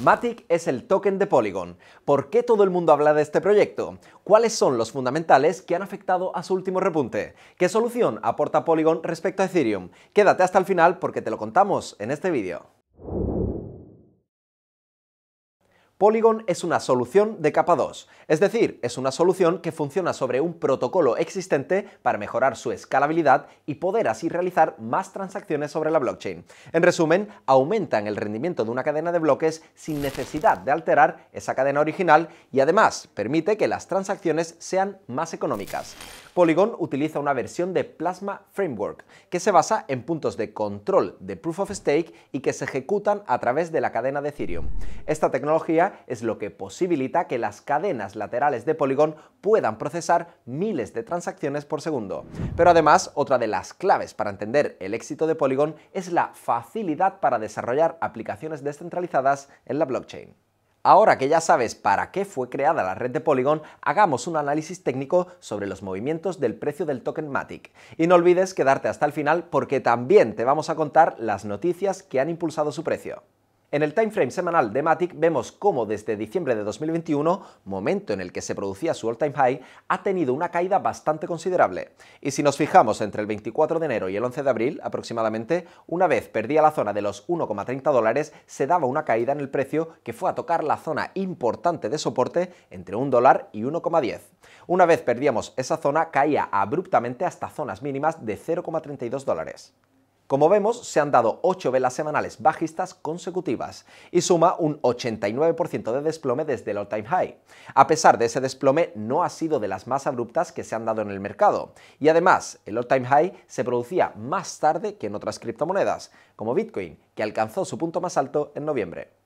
Matic es el token de Polygon. ¿Por qué todo el mundo habla de este proyecto? ¿Cuáles son los fundamentales que han afectado a su último repunte? ¿Qué solución aporta Polygon respecto a Ethereum? Quédate hasta el final porque te lo contamos en este vídeo. Polygon es una solución de capa 2, es decir, es una solución que funciona sobre un protocolo existente para mejorar su escalabilidad y poder así realizar más transacciones sobre la blockchain. En resumen, aumentan el rendimiento de una cadena de bloques sin necesidad de alterar esa cadena original y además permite que las transacciones sean más económicas. Polygon utiliza una versión de Plasma Framework que se basa en puntos de control de Proof of Stake y que se ejecutan a través de la cadena de Ethereum. Esta tecnología es lo que posibilita que las cadenas laterales de Polygon puedan procesar miles de transacciones por segundo. Pero además, otra de las claves para entender el éxito de Polygon es la facilidad para desarrollar aplicaciones descentralizadas en la blockchain. Ahora que ya sabes para qué fue creada la red de Polygon, hagamos un análisis técnico sobre los movimientos del precio del token Matic. Y no olvides quedarte hasta el final porque también te vamos a contar las noticias que han impulsado su precio. En el timeframe semanal de Matic vemos cómo desde diciembre de 2021, momento en el que se producía su all-time high, ha tenido una caída bastante considerable. Y si nos fijamos entre el 24 de enero y el 11 de abril aproximadamente, una vez perdía la zona de los 1,30 dólares, se daba una caída en el precio que fue a tocar la zona importante de soporte entre 1 dólar y 1,10. Una vez perdíamos esa zona, caía abruptamente hasta zonas mínimas de 0,32 dólares. Como vemos, se han dado 8 velas semanales bajistas consecutivas y suma un 89% de desplome desde el all-time high. A pesar de ese desplome, no ha sido de las más abruptas que se han dado en el mercado. Y además, el all-time high se producía más tarde que en otras criptomonedas, como Bitcoin, que alcanzó su punto más alto en noviembre.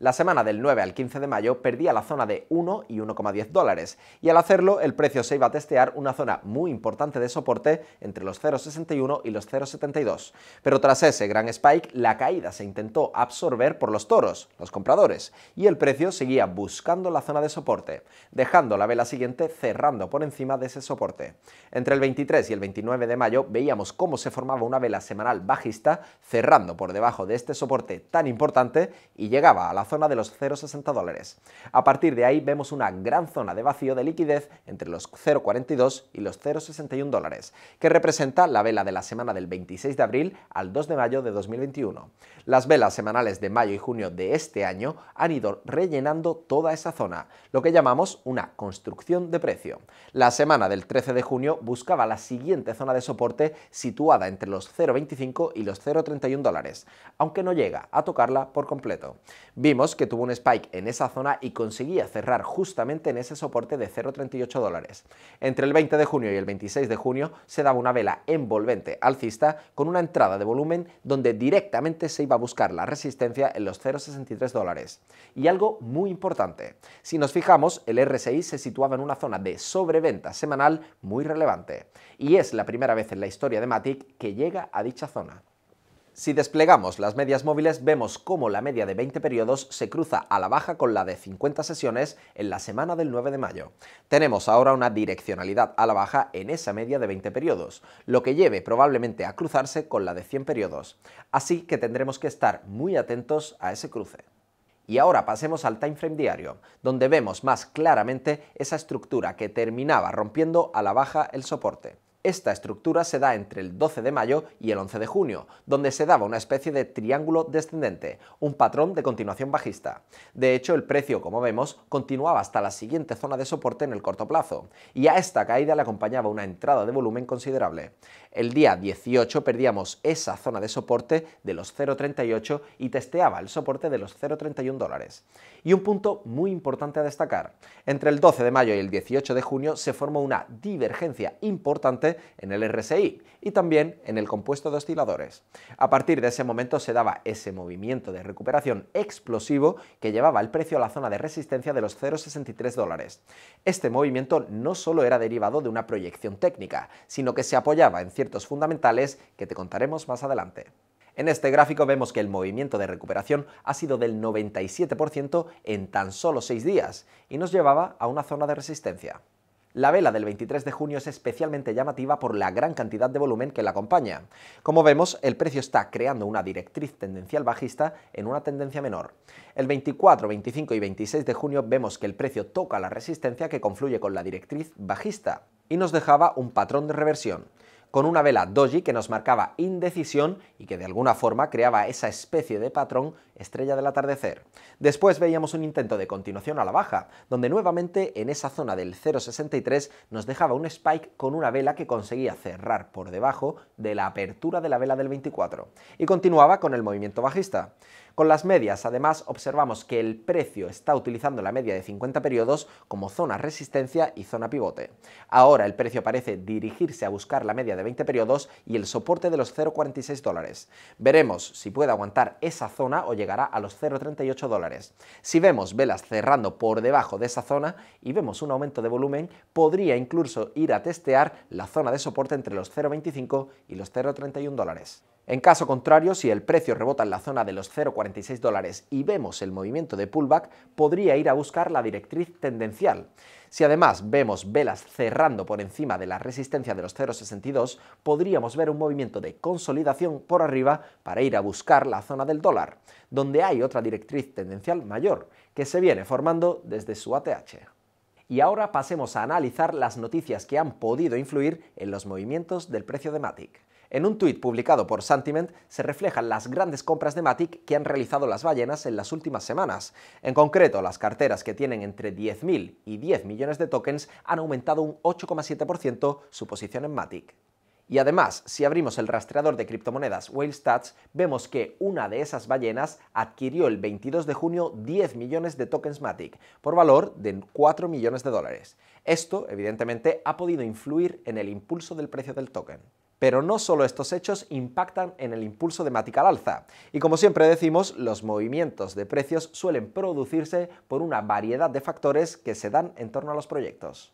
La semana del 9 al 15 de mayo perdía la zona de 1 y 1,10 dólares y al hacerlo el precio se iba a testear una zona muy importante de soporte entre los 0,61 y los 0,72. Pero tras ese gran spike la caída se intentó absorber por los toros, los compradores, y el precio seguía buscando la zona de soporte, dejando la vela siguiente cerrando por encima de ese soporte. Entre el 23 y el 29 de mayo veíamos cómo se formaba una vela semanal bajista cerrando por debajo de este soporte tan importante y llegaba a la zona de los 0,60 dólares. A partir de ahí vemos una gran zona de vacío de liquidez entre los 0,42 y los 0,61 dólares, que representa la vela de la semana del 26 de abril al 2 de mayo de 2021. Las velas semanales de mayo y junio de este año han ido rellenando toda esa zona, lo que llamamos una construcción de precio. La semana del 13 de junio buscaba la siguiente zona de soporte situada entre los 0,25 y los 0,31 dólares, aunque no llega a tocarla por completo. Vimos que tuvo un spike en esa zona y conseguía cerrar justamente en ese soporte de 0,38 dólares. Entre el 20 de junio y el 26 de junio se daba una vela envolvente alcista con una entrada de volumen donde directamente se iba a buscar la resistencia en los 0,63 dólares. Y algo muy importante, si nos fijamos, el RSI se situaba en una zona de sobreventa semanal muy relevante. Y es la primera vez en la historia de Matic que llega a dicha zona. Si desplegamos las medias móviles vemos cómo la media de 20 periodos se cruza a la baja con la de 50 sesiones en la semana del 9 de mayo. Tenemos ahora una direccionalidad a la baja en esa media de 20 periodos, lo que lleve probablemente a cruzarse con la de 100 periodos, así que tendremos que estar muy atentos a ese cruce. Y ahora pasemos al timeframe diario, donde vemos más claramente esa estructura que terminaba rompiendo a la baja el soporte. Esta estructura se da entre el 12 de mayo y el 11 de junio, donde se daba una especie de triángulo descendente, un patrón de continuación bajista. De hecho, el precio, como vemos, continuaba hasta la siguiente zona de soporte en el corto plazo, y a esta caída le acompañaba una entrada de volumen considerable. El día 18 perdíamos esa zona de soporte de los 0,38 y testeaba el soporte de los 0,31 dólares. Y un punto muy importante a destacar, entre el 12 de mayo y el 18 de junio se formó una divergencia importante en el RSI y también en el compuesto de osciladores. A partir de ese momento se daba ese movimiento de recuperación explosivo que llevaba el precio a la zona de resistencia de los 0,63 dólares. Este movimiento no solo era derivado de una proyección técnica, sino que se apoyaba en ciertos fundamentales que te contaremos más adelante. En este gráfico vemos que el movimiento de recuperación ha sido del 97% en tan solo 6 días y nos llevaba a una zona de resistencia. La vela del 23 de junio es especialmente llamativa por la gran cantidad de volumen que la acompaña. Como vemos, el precio está creando una directriz tendencial bajista en una tendencia menor. El 24, 25 y 26 de junio vemos que el precio toca la resistencia que confluye con la directriz bajista y nos dejaba un patrón de reversión con una vela doji que nos marcaba indecisión y que de alguna forma creaba esa especie de patrón estrella del atardecer. Después veíamos un intento de continuación a la baja, donde nuevamente en esa zona del 0.63 nos dejaba un spike con una vela que conseguía cerrar por debajo de la apertura de la vela del 24 y continuaba con el movimiento bajista. Con las medias, además, observamos que el precio está utilizando la media de 50 periodos como zona resistencia y zona pivote. Ahora el precio parece dirigirse a buscar la media de 20 periodos y el soporte de los 0,46 dólares. Veremos si puede aguantar esa zona o llegará a los 0,38 dólares. Si vemos velas cerrando por debajo de esa zona y vemos un aumento de volumen, podría incluso ir a testear la zona de soporte entre los 0,25 y los 0,31 dólares. En caso contrario, si el precio rebota en la zona de los 0,46 dólares y vemos el movimiento de pullback, podría ir a buscar la directriz tendencial. Si además vemos velas cerrando por encima de la resistencia de los 0,62, podríamos ver un movimiento de consolidación por arriba para ir a buscar la zona del dólar, donde hay otra directriz tendencial mayor, que se viene formando desde su ATH. Y ahora pasemos a analizar las noticias que han podido influir en los movimientos del precio de Matic. En un tuit publicado por Sentiment se reflejan las grandes compras de Matic que han realizado las ballenas en las últimas semanas. En concreto, las carteras que tienen entre 10.000 y 10 millones de tokens han aumentado un 8,7% su posición en Matic. Y además, si abrimos el rastreador de criptomonedas WhaleStats, vemos que una de esas ballenas adquirió el 22 de junio 10 millones de tokens Matic, por valor de 4 millones de dólares. Esto, evidentemente, ha podido influir en el impulso del precio del token. Pero no solo estos hechos impactan en el impulso de Matic al alza. Y como siempre decimos, los movimientos de precios suelen producirse por una variedad de factores que se dan en torno a los proyectos.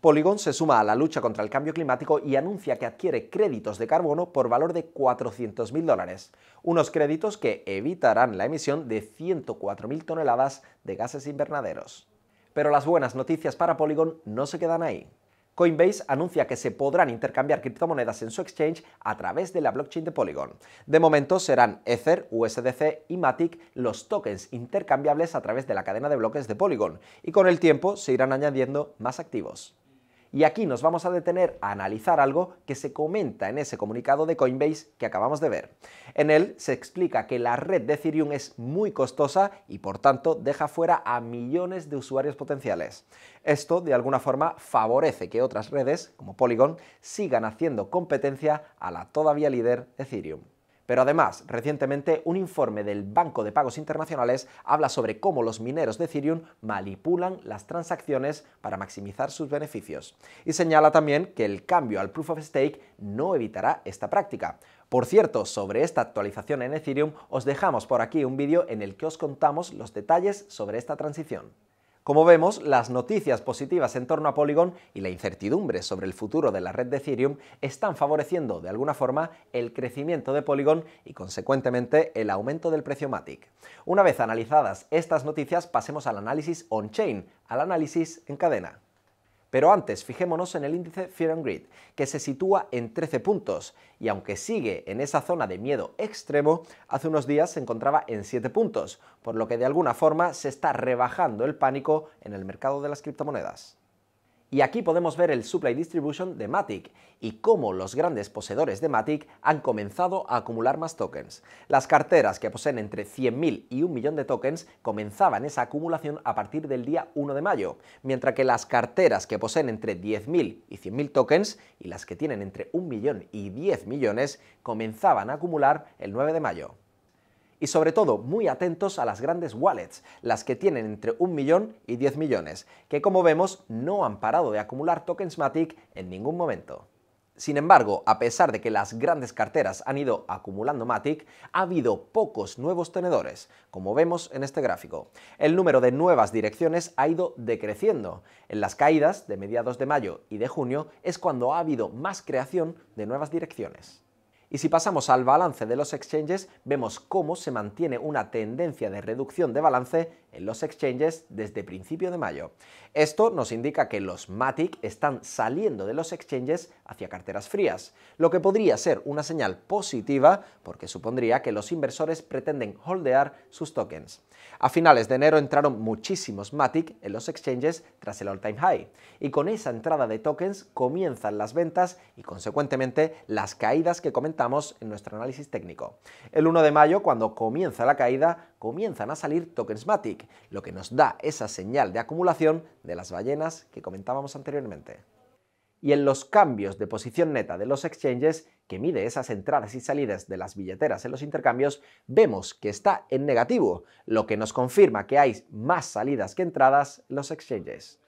Polygon se suma a la lucha contra el cambio climático y anuncia que adquiere créditos de carbono por valor de 400.000 dólares, unos créditos que evitarán la emisión de 104.000 toneladas de gases invernaderos. Pero las buenas noticias para Polygon no se quedan ahí. Coinbase anuncia que se podrán intercambiar criptomonedas en su exchange a través de la blockchain de Polygon. De momento serán Ether, USDC y Matic los tokens intercambiables a través de la cadena de bloques de Polygon y con el tiempo se irán añadiendo más activos. Y aquí nos vamos a detener a analizar algo que se comenta en ese comunicado de Coinbase que acabamos de ver. En él se explica que la red de Ethereum es muy costosa y por tanto deja fuera a millones de usuarios potenciales. Esto de alguna forma favorece que otras redes, como Polygon, sigan haciendo competencia a la todavía líder Ethereum. Pero además, recientemente un informe del Banco de Pagos Internacionales habla sobre cómo los mineros de Ethereum manipulan las transacciones para maximizar sus beneficios. Y señala también que el cambio al Proof of Stake no evitará esta práctica. Por cierto, sobre esta actualización en Ethereum os dejamos por aquí un vídeo en el que os contamos los detalles sobre esta transición. Como vemos, las noticias positivas en torno a Polygon y la incertidumbre sobre el futuro de la red de Ethereum están favoreciendo de alguna forma el crecimiento de Polygon y consecuentemente el aumento del precio Matic. Una vez analizadas estas noticias, pasemos al análisis on-chain, al análisis en cadena. Pero antes, fijémonos en el índice Fear and Greed, que se sitúa en 13 puntos, y aunque sigue en esa zona de miedo extremo, hace unos días se encontraba en 7 puntos, por lo que de alguna forma se está rebajando el pánico en el mercado de las criptomonedas. Y aquí podemos ver el supply distribution de Matic y cómo los grandes poseedores de Matic han comenzado a acumular más tokens. Las carteras que poseen entre 100.000 y un millón de tokens comenzaban esa acumulación a partir del día 1 de mayo, mientras que las carteras que poseen entre 10.000 y 100.000 tokens y las que tienen entre un millón y 10 millones comenzaban a acumular el 9 de mayo y sobre todo muy atentos a las grandes wallets, las que tienen entre 1 millón y 10 millones, que como vemos no han parado de acumular tokens Matic en ningún momento. Sin embargo, a pesar de que las grandes carteras han ido acumulando Matic, ha habido pocos nuevos tenedores, como vemos en este gráfico. El número de nuevas direcciones ha ido decreciendo. En las caídas de mediados de mayo y de junio es cuando ha habido más creación de nuevas direcciones. Y si pasamos al balance de los exchanges, vemos cómo se mantiene una tendencia de reducción de balance en los exchanges desde principio de mayo. Esto nos indica que los MATIC están saliendo de los exchanges hacia carteras frías, lo que podría ser una señal positiva porque supondría que los inversores pretenden holdear sus tokens. A finales de enero entraron muchísimos MATIC en los exchanges tras el all-time high y con esa entrada de tokens comienzan las ventas y consecuentemente las caídas que comentamos en nuestro análisis técnico. El 1 de mayo, cuando comienza la caída, comienzan a salir tokens MATIC lo que nos da esa señal de acumulación de las ballenas que comentábamos anteriormente. Y en los cambios de posición neta de los exchanges, que mide esas entradas y salidas de las billeteras en los intercambios, vemos que está en negativo, lo que nos confirma que hay más salidas que entradas en los exchanges.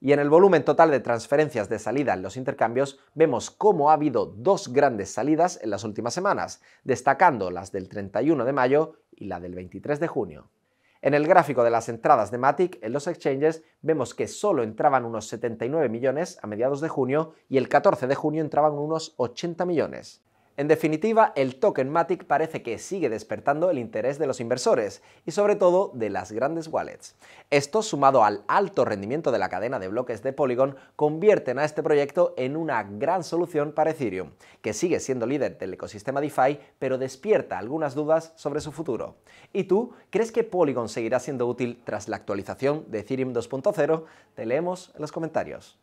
Y en el volumen total de transferencias de salida en los intercambios vemos cómo ha habido dos grandes salidas en las últimas semanas, destacando las del 31 de mayo y la del 23 de junio. En el gráfico de las entradas de Matic en los exchanges vemos que solo entraban unos 79 millones a mediados de junio y el 14 de junio entraban unos 80 millones. En definitiva, el token Matic parece que sigue despertando el interés de los inversores y sobre todo de las grandes wallets. Esto, sumado al alto rendimiento de la cadena de bloques de Polygon, convierten a este proyecto en una gran solución para Ethereum, que sigue siendo líder del ecosistema DeFi, pero despierta algunas dudas sobre su futuro. ¿Y tú, crees que Polygon seguirá siendo útil tras la actualización de Ethereum 2.0? Te leemos en los comentarios.